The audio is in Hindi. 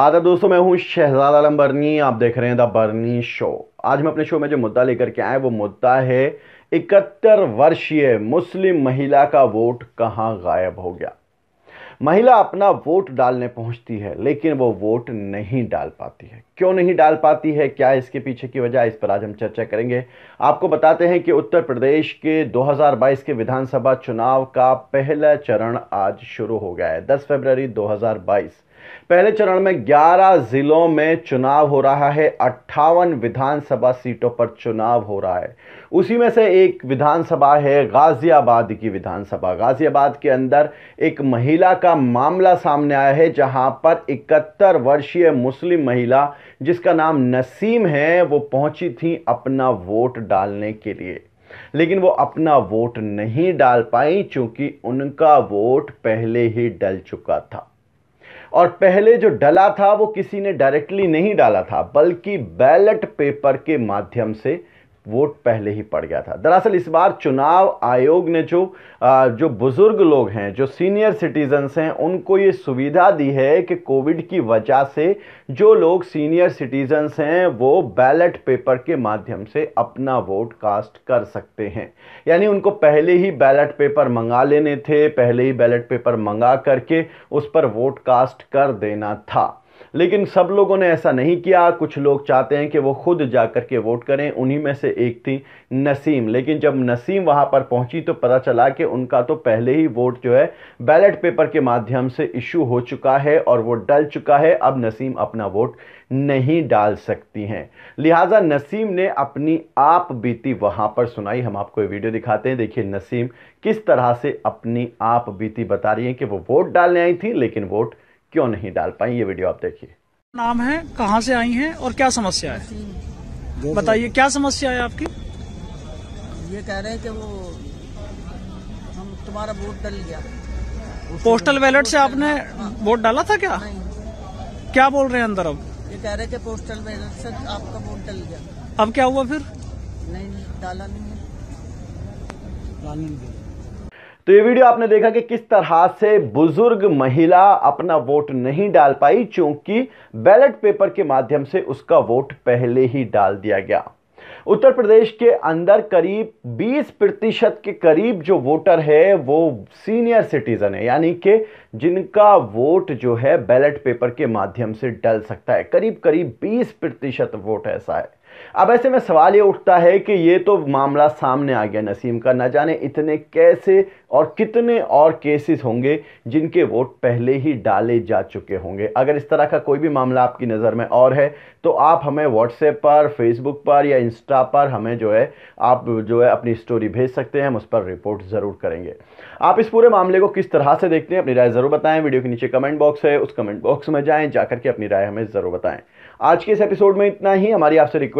आदर दोस्तों मैं हूं शहजाद आलम बर्नी आप देख रहे हैं द बर्नी शो आज मैं अपने शो में जो मुद्दा लेकर के आए वो मुद्दा है इकहत्तर वर्षीय मुस्लिम महिला का वोट कहां गायब हो गया महिला अपना वोट डालने पहुंचती है लेकिन वो वोट नहीं डाल पाती है क्यों नहीं डाल पाती है क्या इसके पीछे की वजह इस पर आज हम चर्चा करेंगे आपको बताते हैं कि उत्तर प्रदेश के 2022 के विधानसभा चुनाव का पहला चरण आज शुरू हो गया है 10 फरवरी 2022 पहले चरण में 11 जिलों में चुनाव हो रहा है अट्ठावन विधानसभा सीटों पर चुनाव हो रहा है उसी में से एक विधानसभा है गाज़ियाबाद की विधानसभा गाज़ियाबाद के अंदर एक महिला का मामला सामने आया है जहां पर 71 वर्षीय मुस्लिम महिला जिसका नाम नसीम है वो पहुंची थी अपना वोट डालने के लिए लेकिन वो अपना वोट नहीं डाल पाई चूंकि उनका वोट पहले ही डल चुका था और पहले जो डला था वो किसी ने डायरेक्टली नहीं डाला था बल्कि बैलेट पेपर के माध्यम से वोट पहले ही पड़ गया था दरअसल इस बार चुनाव आयोग ने जो जो बुज़ुर्ग लोग हैं जो सीनियर सिटीजन्स हैं उनको ये सुविधा दी है कि कोविड की वजह से जो लोग सीनियर सिटीजन्स हैं वो बैलेट पेपर के माध्यम से अपना वोट कास्ट कर सकते हैं यानी उनको पहले ही बैलेट पेपर मंगा लेने थे पहले ही बैलेट पेपर मंगा करके उस पर वोट कास्ट कर देना था लेकिन सब लोगों ने ऐसा नहीं किया कुछ लोग चाहते हैं कि वो खुद जा कर के वोट करें उन्हीं में से एक थी नसीम लेकिन जब नसीम वहाँ पर पहुँची तो पता चला कि उनका तो पहले ही वोट जो है बैलेट पेपर के माध्यम से इशू हो चुका है और वो डल चुका है अब नसीम अपना वोट नहीं डाल सकती हैं लिहाजा नसीम ने अपनी आप बीती वहाँ पर सुनाई हम आपको वीडियो दिखाते हैं देखिए नसीम किस तरह से अपनी आप बीती बता रही हैं कि वो वोट डालने आई थी लेकिन वोट क्यों नहीं डाल पाई ये वीडियो आप देखिए नाम है कहाँ से आई हैं और क्या समस्या है बताइए क्या समस्या है आपकी ये कह रहे हैं कि वो हम तुम्हारा वोट डल गया पोस्टल बैलेट से आपने हाँ। वोट डाला था क्या क्या बोल रहे हैं अंदर अब ये कह रहे कि पोस्टल वैलेट से आपका वोट डल गया अब क्या हुआ फिर नहीं डाला नहीं डाला नहीं तो ये वीडियो आपने देखा कि किस तरह से बुजुर्ग महिला अपना वोट नहीं डाल पाई क्योंकि बैलेट पेपर के माध्यम से उसका वोट पहले ही डाल दिया गया उत्तर प्रदेश के अंदर करीब 20 प्रतिशत के करीब जो वोटर है वो सीनियर सिटीजन है यानी कि जिनका वोट जो है बैलेट पेपर के माध्यम से डल सकता है करीब करीब 20 प्रतिशत वोट ऐसा है अब ऐसे में सवाल ये उठता है कि ये तो मामला सामने आ गया नसीम का ना जाने इतने कैसे और कितने और केसेस होंगे जिनके वोट पहले ही डाले जा चुके होंगे अगर इस तरह का कोई भी मामला आपकी नज़र में और है तो आप हमें व्हाट्सएप पर फेसबुक पर या इंस्टा पर हमें जो है आप जो है अपनी स्टोरी भेज सकते हैं हम उस पर रिपोर्ट ज़रूर करेंगे आप इस पूरे मामले को किस तरह से देखते हैं अपनी राय ज़रूर बताएं वीडियो के नीचे कमेंट बॉक्स है उस कमेंट बॉक्स में जाएँ जाकर के अपनी राय हमें ज़रूर बताएं आज के इस एपिसोड में इतना ही हमारी आपसे रिक्वेस्ट